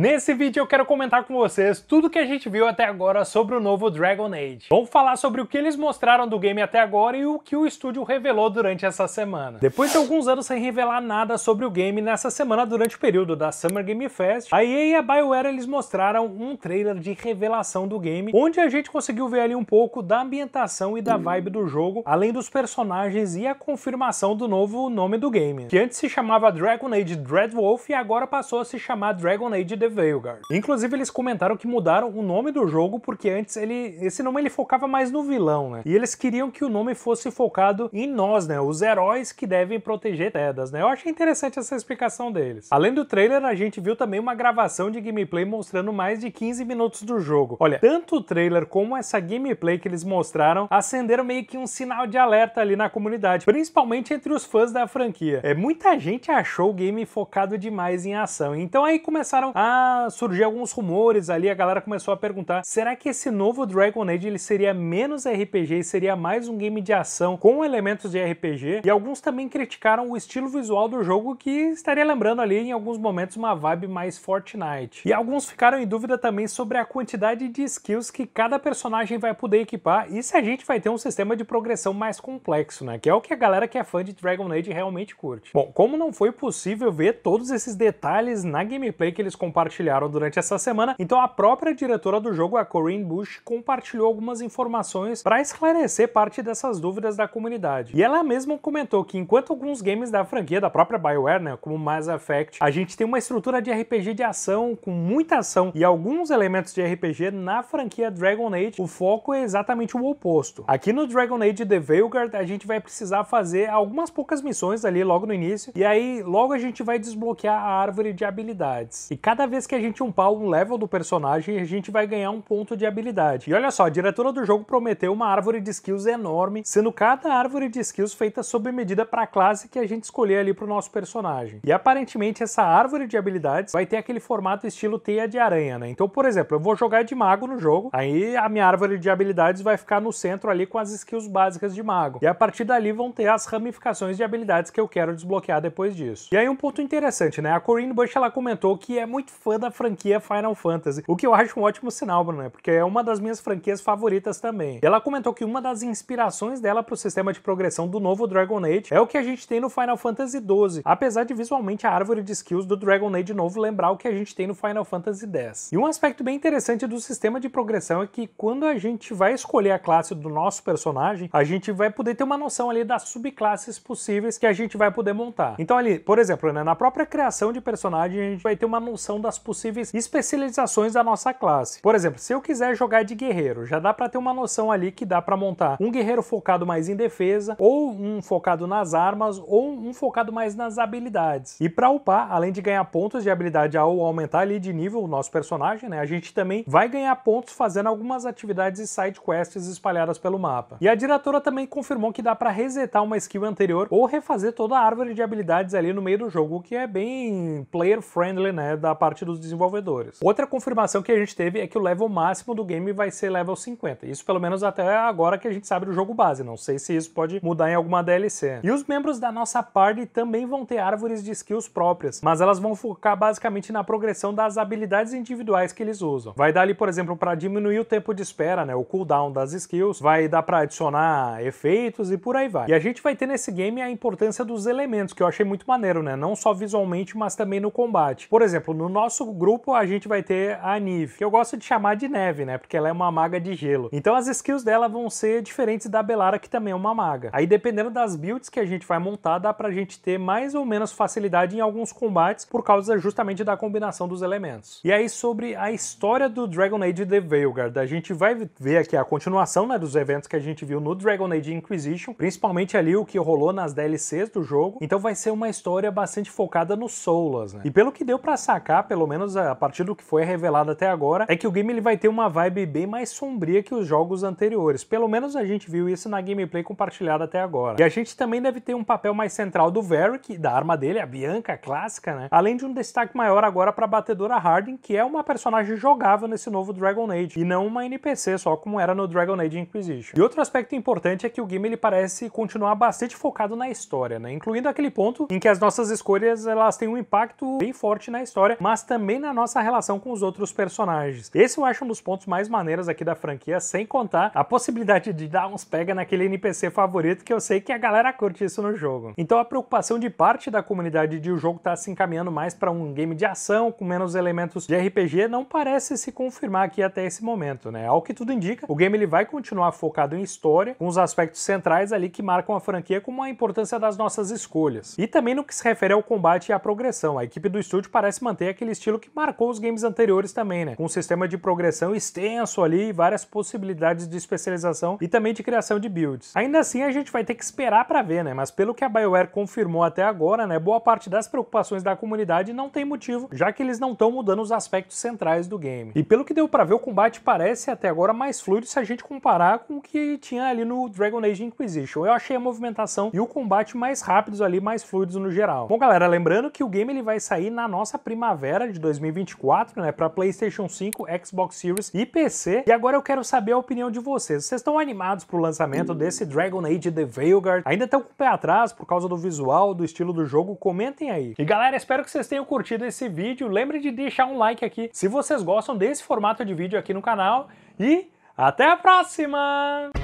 Nesse vídeo eu quero comentar com vocês tudo que a gente viu até agora sobre o novo Dragon Age. Vamos falar sobre o que eles mostraram do game até agora e o que o estúdio revelou durante essa semana. Depois de alguns anos sem revelar nada sobre o game nessa semana durante o período da Summer Game Fest, a EA e a BioWare eles mostraram um trailer de revelação do game, onde a gente conseguiu ver ali um pouco da ambientação e da vibe do jogo, além dos personagens e a confirmação do novo nome do game, que antes se chamava Dragon Age Dreadwolf e agora passou a se chamar Dragon Age The The Veilguard. Inclusive eles comentaram que mudaram o nome do jogo porque antes ele esse nome ele focava mais no vilão, né? E eles queriam que o nome fosse focado em nós, né? Os heróis que devem proteger Tedas, né? Eu achei interessante essa explicação deles. Além do trailer, a gente viu também uma gravação de gameplay mostrando mais de 15 minutos do jogo. Olha, tanto o trailer como essa gameplay que eles mostraram acenderam meio que um sinal de alerta ali na comunidade, principalmente entre os fãs da franquia. É muita gente achou o game focado demais em ação. Então aí começaram a surgiram surgir alguns rumores ali, a galera começou a perguntar: será que esse novo Dragon Age ele seria menos RPG e seria mais um game de ação com elementos de RPG? E alguns também criticaram o estilo visual do jogo que estaria lembrando ali em alguns momentos uma vibe mais Fortnite. E alguns ficaram em dúvida também sobre a quantidade de skills que cada personagem vai poder equipar e se a gente vai ter um sistema de progressão mais complexo, né? Que é o que a galera que é fã de Dragon Age realmente curte. Bom, como não foi possível ver todos esses detalhes na gameplay que eles compartilharam compartilharam durante essa semana. Então a própria diretora do jogo, a Corinne Bush, compartilhou algumas informações para esclarecer parte dessas dúvidas da comunidade. E ela mesma comentou que enquanto alguns games da franquia da própria BioWare, né, como Mass Effect, a gente tem uma estrutura de RPG de ação com muita ação e alguns elementos de RPG na franquia Dragon Age, o foco é exatamente o oposto. Aqui no Dragon Age The Veilguard, a gente vai precisar fazer algumas poucas missões ali logo no início e aí logo a gente vai desbloquear a árvore de habilidades. E cada vez que a gente umpar um level do personagem, a gente vai ganhar um ponto de habilidade. E olha só, a diretora do jogo prometeu uma árvore de skills enorme, sendo cada árvore de skills feita sob medida para a classe que a gente escolher ali para o nosso personagem. E aparentemente essa árvore de habilidades vai ter aquele formato estilo teia de aranha, né? Então, por exemplo, eu vou jogar de mago no jogo, aí a minha árvore de habilidades vai ficar no centro ali com as skills básicas de mago. E a partir dali vão ter as ramificações de habilidades que eu quero desbloquear depois disso. E aí um ponto interessante, né? A Corinne Bush ela comentou que é muito fã da franquia Final Fantasy, o que eu acho um ótimo sinal, Bruno, né? porque é uma das minhas franquias favoritas também. E ela comentou que uma das inspirações dela para o sistema de progressão do novo Dragon Age é o que a gente tem no Final Fantasy XII, apesar de visualmente a árvore de skills do Dragon Age novo lembrar o que a gente tem no Final Fantasy X. E um aspecto bem interessante do sistema de progressão é que quando a gente vai escolher a classe do nosso personagem, a gente vai poder ter uma noção ali das subclasses possíveis que a gente vai poder montar. Então ali, por exemplo, né, na própria criação de personagem, a gente vai ter uma noção da das possíveis especializações da nossa classe. Por exemplo, se eu quiser jogar de guerreiro, já dá para ter uma noção ali que dá para montar um guerreiro focado mais em defesa, ou um focado nas armas, ou um focado mais nas habilidades. E para upar, além de ganhar pontos de habilidade ao aumentar ali de nível o nosso personagem, né, a gente também vai ganhar pontos fazendo algumas atividades e side quests espalhadas pelo mapa. E a diretora também confirmou que dá para resetar uma skill anterior ou refazer toda a árvore de habilidades ali no meio do jogo, o que é bem player friendly, né, da parte parte dos desenvolvedores. Outra confirmação que a gente teve é que o level máximo do game vai ser level 50. Isso pelo menos até agora que a gente sabe do jogo base. Não sei se isso pode mudar em alguma DLC. E os membros da nossa party também vão ter árvores de skills próprias, mas elas vão focar basicamente na progressão das habilidades individuais que eles usam. Vai dar ali, por exemplo, para diminuir o tempo de espera, né, o cooldown das skills, vai dar para adicionar efeitos e por aí vai. E a gente vai ter nesse game a importância dos elementos, que eu achei muito maneiro, né, não só visualmente, mas também no combate. Por exemplo, no nosso nosso grupo a gente vai ter a Nive, que eu gosto de chamar de Neve, né? Porque ela é uma maga de gelo. Então as skills dela vão ser diferentes da Belara, que também é uma maga. Aí dependendo das builds que a gente vai montar, dá pra gente ter mais ou menos facilidade em alguns combates por causa justamente da combinação dos elementos. E aí sobre a história do Dragon Age The Veilguard, a gente vai ver aqui a continuação, né, dos eventos que a gente viu no Dragon Age Inquisition, principalmente ali o que rolou nas DLCs do jogo. Então vai ser uma história bastante focada no Solas, né? E pelo que deu para sacar, pelo pelo menos a partir do que foi revelado até agora, é que o game ele vai ter uma vibe bem mais sombria que os jogos anteriores. Pelo menos a gente viu isso na gameplay compartilhada até agora. E a gente também deve ter um papel mais central do Varric, da arma dele, a Bianca clássica, né? Além de um destaque maior agora para a batedora Harding, que é uma personagem jogável nesse novo Dragon Age, e não uma NPC só como era no Dragon Age Inquisition. E outro aspecto importante é que o game ele parece continuar bastante focado na história, né? Incluindo aquele ponto em que as nossas escolhas elas têm um impacto bem forte na história, mas também na nossa relação com os outros personagens. Esse eu acho um dos pontos mais maneiros aqui da franquia, sem contar a possibilidade de dar uns pega naquele NPC favorito que eu sei que a galera curte isso no jogo. Então a preocupação de parte da comunidade de o jogo estar tá se encaminhando mais para um game de ação com menos elementos de RPG não parece se confirmar aqui até esse momento, né? Ao que tudo indica, o game ele vai continuar focado em história, com os aspectos centrais ali que marcam a franquia como a importância das nossas escolhas. E também no que se refere ao combate e à progressão, a equipe do estúdio parece manter aquele aquele estilo que marcou os games anteriores também, né? Com um sistema de progressão extenso ali, várias possibilidades de especialização e também de criação de builds. Ainda assim, a gente vai ter que esperar para ver, né? Mas pelo que a BioWare confirmou até agora, né, boa parte das preocupações da comunidade não tem motivo, já que eles não estão mudando os aspectos centrais do game. E pelo que deu para ver, o combate parece até agora mais fluido se a gente comparar com o que tinha ali no Dragon Age Inquisition. Eu achei a movimentação e o combate mais rápidos ali, mais fluidos no geral. Bom, galera, lembrando que o game ele vai sair na nossa primavera de 2024, né, para PlayStation 5, Xbox Series e PC. E agora eu quero saber a opinião de vocês. Vocês estão animados pro lançamento desse Dragon Age The Veilguard? Ainda estão com o pé atrás por causa do visual, do estilo do jogo? Comentem aí. E galera, espero que vocês tenham curtido esse vídeo. Lembre de deixar um like aqui se vocês gostam desse formato de vídeo aqui no canal. E até a próxima!